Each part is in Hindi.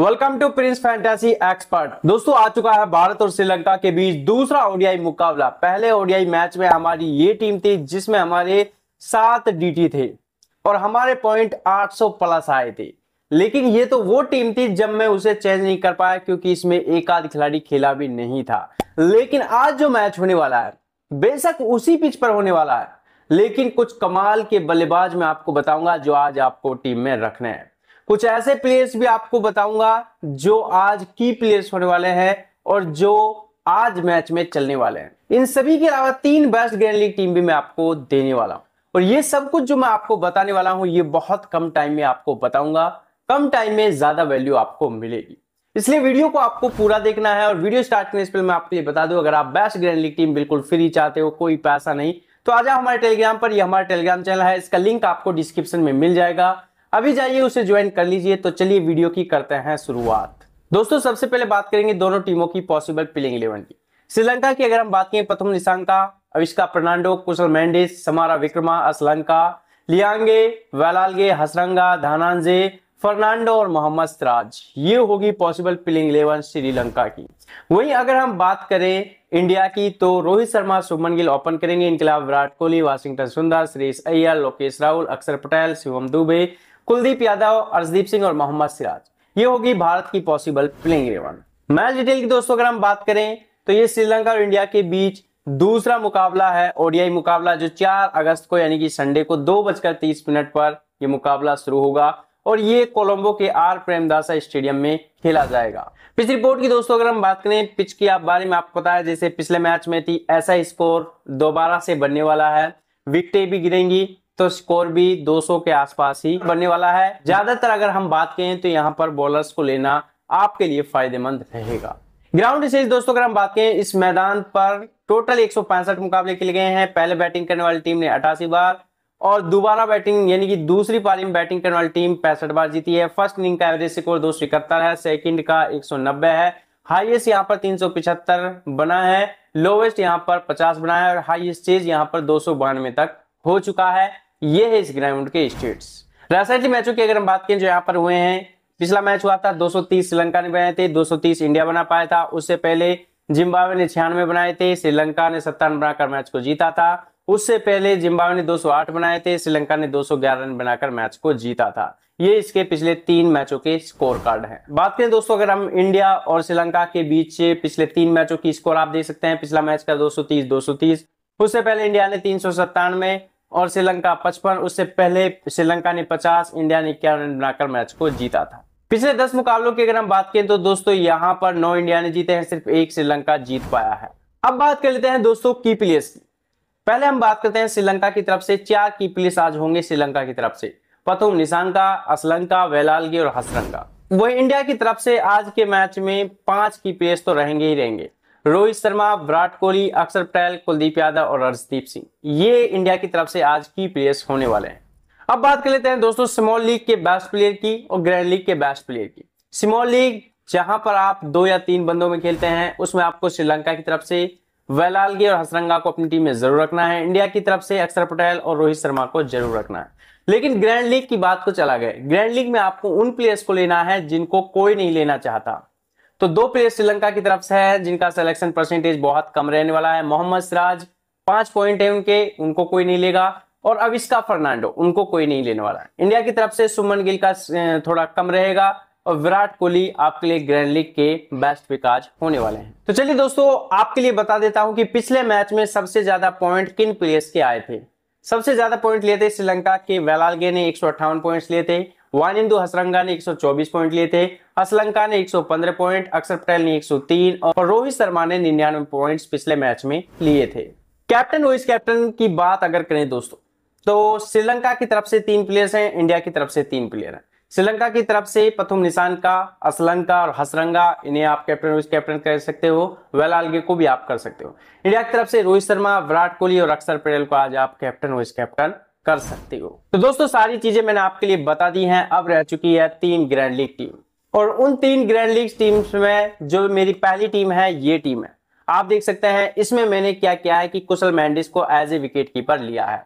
welcome to Prince Fantasy Expert दोस्तों आ चुका है भारत और श्रीलंका के बीच दूसरा ओडीआई मुकाबला पहले ओडीआई मैच में हमारी ये टीम थी जिसमें हमारे सात डीटी थे और हमारे पॉइंट 800 प्लस आए थे लेकिन ये तो वो टीम थी जब मैं उसे चेंज नहीं कर पाया क्योंकि इसमें एक आध खिलाड़ी खेला भी नहीं था लेकिन आज जो मैच होने वाला है बेशक उसी पिच पर होने वाला है लेकिन कुछ कमाल के बल्लेबाज मैं आपको बताऊंगा जो आज आपको टीम में रखना है कुछ ऐसे प्लेयर्स भी आपको बताऊंगा जो आज की प्लेयर्स होने वाले हैं और जो आज मैच में चलने वाले हैं इन सभी के अलावा तीन बेस्ट ग्रैंड लीग टीम भी मैं आपको देने वाला हूं और ये सब कुछ जो मैं आपको बताने वाला हूं ये बहुत कम टाइम में आपको बताऊंगा कम टाइम में ज्यादा वैल्यू आपको मिलेगी इसलिए वीडियो को आपको पूरा देखना है और वीडियो स्टार्ट करने से पहले मैं आपको ये बता दूं अगर आप बेस्ट ग्रैंड लीग टीम बिल्कुल फ्री चाहते हो कोई पैसा नहीं तो आ जाओ हमारे टेलीग्राम पर यह हमारा टेलीग्राम चैनल है इसका लिंक आपको डिस्क्रिप्शन में मिल जाएगा अभी जाइए उसे ज्वाइन कर लीजिए तो चलिए वीडियो की करते हैं शुरुआत दोस्तों सबसे पहले बात करेंगे दोनों टीमों की पॉसिबल प्लेइंग इलेवन की श्रीलंका की अगर हम बात करें प्रथम निशांका अविष्का फर्नांडो कुशल मैंडिस समारा विक्रमा असलंका लियांगे वेलालगे हसरंगा धानांजे फर्नांडो और मोहम्मद सिराज ये होगी पॉसिबल प्लेइंग इलेवन श्रीलंका की वहीं अगर हम बात करें इंडिया की तो रोहित शर्मा सुमन गिल ओपन करेंगे इनके अलावा विराट कोहली वाशिंगटन सुंदर श्रेष अय्यर लोकेश राहुल अक्षर पटेल शिवम दुबे कुलदीप यादव अर्जदीप सिंह और मोहम्मद सिराज ये होगी भारत की possible playing eleven match detail की दोस्तों अगर हम बात करें तो ये श्रीलंका और इंडिया के बीच दूसरा मुकाबला है ओडीआई मुकाबला जो 4 अगस्त को यानी कि संडे को दो बजकर तीस मिनट पर यह मुकाबला शुरू होगा और ये कोलंबो के आर प्रेमदासा स्टेडियम में खेला जाएगा पिच रिपोर्ट की दोस्तों अगर हम बात करें पिच की आप बारे में आपको पता है जैसे पिछले मैच में थी ऐसा स्कोर दोबारा से बनने वाला है विकटें भी गिरेंगी तो स्कोर भी 200 के आसपास ही बनने वाला है ज्यादातर अगर हम बात करें तो यहाँ पर बॉलर्स को लेना आपके लिए फायदेमंद रहेगा ग्राउंड से दोस्तों अगर हम बात करें इस मैदान पर टोटल एक मुकाबले खेले गए हैं पहले बैटिंग करने वाली टीम ने अठासी बार और दोबारा बैटिंग यानी कि दूसरी पारी में बैटिंग करने वाली टीम पैंसठ बार जीती है फर्स्ट इनिंग का एवरेज स्कोर दो है सेकंड का 190 है हाईएस्ट यहाँ पर 375 बना है लोवेस्ट यहाँ पर 50 बना है और हाईएस्ट चेज यहाँ पर दो तक हो चुका है ये है इस ग्राउंड के स्टेट्स रासायनिक मैचों की अगर हम बात करें जो यहाँ पर हुए हैं पिछला मैच हुआ था 230 श्रीलंका ने बनाए थे 230 इंडिया बना पाया था उससे पहले जिम्बावे ने छियानवे बनाए थे श्रीलंका ने सत्तावन बनाकर मैच को जीता था उससे पहले जिम्बावे ने 208 बनाए थे श्रीलंका ने 211 रन बनाकर मैच को जीता था ये इसके पिछले तीन मैचों के स्कोर कार्ड हैं बात करें दोस्तों अगर हम इंडिया और श्रीलंका के बीच पिछले तीन मैचों की स्कोर आप देख सकते हैं पिछला मैच का दो सौ उससे पहले इंडिया ने तीन सौ और श्रीलंका पचपन उससे पहले श्रीलंका ने पचास इंडिया ने इक्यावन रन बनाकर मैच को जीता था पिछले दस मुकाबलों की अगर हम बात करें तो दोस्तों यहाँ पर नौ इंडिया ने जीते हैं सिर्फ एक श्रीलंका जीत पाया है अब बात कर लेते हैं दोस्तों की प्लेयर्स की पहले हम बात करते हैं श्रीलंका की तरफ से चार की प्लेयर्स आज होंगे श्रीलंका की तरफ से प्रथम निशांका असलंका वेलालगी और हसरंगा वही इंडिया की तरफ से आज के मैच में पांच की प्लेयर्स तो रहेंगे ही रहेंगे रोहित शर्मा विराट कोहली अक्षर पटेल कुलदीप यादव और हरदीप सिंह ये इंडिया की तरफ से आज की प्लेयर्स होने वाले हैं अब बात कर लेते हैं दोस्तों स्मॉल लीग के बेस्ट प्लेयर की और ग्रैंड लीग के बेस्ट प्लेयर की स्मॉल लीग जहां पर आप दो या तीन बंदों में खेलते हैं उसमें आपको श्रीलंका की तरफ से वेलालगी और हसरंगा को अपनी टीम में जरूर रखना है इंडिया की तरफ से अक्षर पटेल और रोहित शर्मा को जरूर रखना है लेकिन ग्रैंड लीग की बात को चला गए ग्रैंड लीग में आपको उन प्लेयर्स को लेना है जिनको कोई नहीं लेना चाहता तो दो प्लेयर श्रीलंका की तरफ से है जिनका सिलेक्शन परसेंटेज बहुत कम रहने वाला है मोहम्मद सिराज पांच पॉइंट है उनके उनको कोई नहीं लेगा और अविष्का फर्नांडो उनको कोई नहीं लेने वाला है इंडिया की तरफ से सुमन गिल का थोड़ा कम रहेगा और विराट कोहली आपके लिए ग्रैंड लीग के बेस्ट विकास होने वाले हैं तो चलिए दोस्तों आपके लिए बता देता हूं कि पिछले मैच में सबसे ज्यादा पॉइंट किन प्लेयर्स के आए थे सबसे ज्यादा पॉइंट लिए थे श्रीलंका के वेलालगे ने एक पॉइंट्स लिए थे वानिंदु हसरंगा ने 124 पॉइंट लिए थे असलंका ने 115 पॉइंट अक्षर पटेल ने 103 और रोहित शर्मा ने निन्यानवे पॉइंट्स पिछले मैच में लिए थे कैप्टन वाइस कैप्टन की बात अगर करें दोस्तों तो श्रीलंका की तरफ से तीन प्लेयर्स हैं इंडिया की तरफ से तीन प्लेयर हैं श्रीलंका की तरफ से पथुम निशान का असलंका और हसरंगा इन्हें आप कैप्टन वाइस कैप्टन कर सकते हो वेल आलगे को भी आप कर सकते हो इंडिया की तरफ से रोहित शर्मा विराट कोहली और अक्षर पटेल को आज आप कैप्टन वाइस कैप्टन कर सकते हो तो दोस्तों सारी चीजें मैंने आपके लिए बता दी हैं अब रह चुकी है तीन ग्रैंड लीग टीम और उन तीन ग्रैंड लीग टीम्स में जो मेरी पहली टीम है ये टीम है आप देख सकते हैं इसमें मैंने क्या किया है कि कुशल मैंडिस को एज ए विकेट कीपर लिया है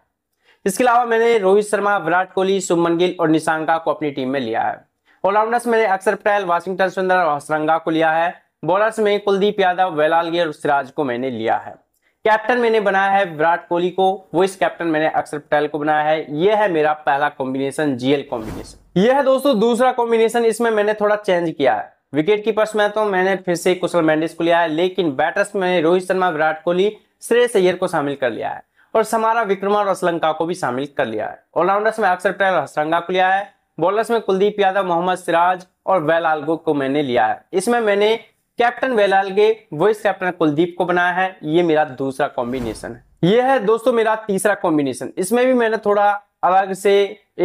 इसके अलावा मैंने रोहित शर्मा विराट कोहली सुमन गिल और निशांका को अपनी टीम में लिया है ऑलराउंडर्स मैंने अक्षर पटेल वाशिंगटन सुंदर और हसरंगा को लिया है बॉलर्स में कुलदीप यादव वेलाल गिर और सिराज को मैंने लिया है कैप्टन मैंने बनाया है विराट कोहली को वॉइस कैप्टन मैंने अक्षर पटेल को बनाया है यह है मेरा पहला कॉम्बिनेशन जीएल कॉम्बिनेशन यह है दोस्तों दूसरा कॉम्बिनेशन इसमें मैंने थोड़ा चेंज किया है विकेट कीपर्स में तो मैंने फिर से कुशल मैंडिस को लिया है लेकिन बैटर्स में रोहित शर्मा विराट कोहली श्रेयस अय्यर को शामिल कर लिया है और समारा विक्रमा और असलंका को भी शामिल कर लिया है ऑलराउंडर्स में अक्षर पटेल हसरंगा को लिया है बॉलर्स में कुलदीप यादव मोहम्मद सिराज और वेल आलगो को मैंने लिया है इसमें मैंने captain Wellalage vice captain Kuldeep को बनाया है ये मेरा दूसरा कॉम्बिनेशन है ये है दोस्तों मेरा तीसरा कॉम्बिनेशन इसमें भी मैंने थोड़ा अलग से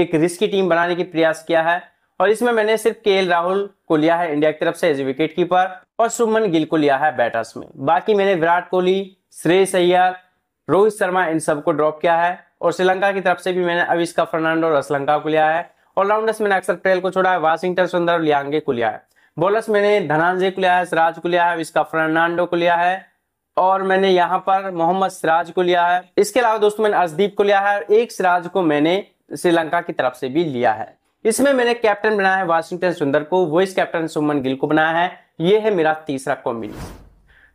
एक रिस्की टीम बनाने की प्रयास किया है और इसमें मैंने सिर्फ के राहुल को लिया है इंडिया की तरफ से एज विकेट कीपर और सुमन गिल को लिया है बैटर्स में बाकी मैंने विराट कोहली श्रेयस अय्यर रोहित शर्मा इन सबको ड्रॉप किया है और श्रीलंका की तरफ से भी मैंने अविष्का फर्नांडो और श्रीलंका को लिया है ऑलराउंडर्स मैंने अक्सर पटेल को छोड़ा है वाशिंगटन सुंदर लियांगे को लिया है बोलस मैंने धनंजय को लिया है सिराज को लिया है इसका फर्नांडो को लिया है और मैंने यहाँ पर मोहम्मद सिराज को लिया है इसके अलावा दोस्तों मैंने अर्शदीप को लिया है और एक सिराज को मैंने श्रीलंका की तरफ से भी लिया है इसमें मैंने कैप्टन बनाया है वाशिंगटन सुंदर को वॉइस कैप्टन सुमन गिल को बनाया है ये है मेरा तीसरा कॉम्बिनेशन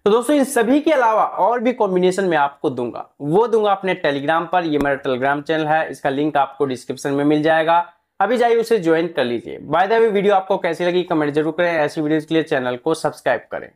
तो दोस्तों इन सभी के अलावा और भी कॉम्बिनेशन मैं आपको दूंगा वो दूंगा अपने टेलीग्राम पर ये मेरा टेलीग्राम चैनल है इसका लिंक आपको डिस्क्रिप्शन में मिल जाएगा अभी जाइए उसे ज्वाइन कर लीजिए बाय द वे वीडियो आपको कैसी लगी कमेंट जरूर करें ऐसी वीडियोस के लिए चैनल को सब्सक्राइब करें